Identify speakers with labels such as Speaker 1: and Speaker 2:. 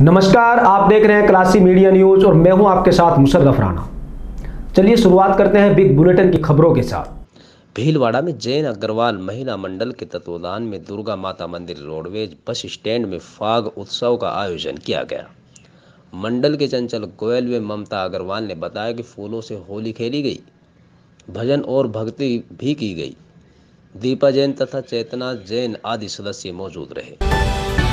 Speaker 1: नमस्कार आप देख रहे हैं क्लासी मीडिया न्यूज और मैं हूं आपके साथ मुशर्रफ राणा चलिए शुरुआत करते हैं बिग बुलेटिन की खबरों के
Speaker 2: साथ
Speaker 3: भीलवाड़ा में जैन अग्रवाल महिला मंडल के तत्वाधान में दुर्गा माता मंदिर रोडवेज बस स्टैंड में फाग उत्सव का आयोजन किया गया मंडल के चंचल गोयल व ममता अग्रवाल ने बताया कि फूलों से होली खेली गई भजन और भक्ति भी की गई दीपा जैन तथा चेतना जैन आदि सदस्य मौजूद रहे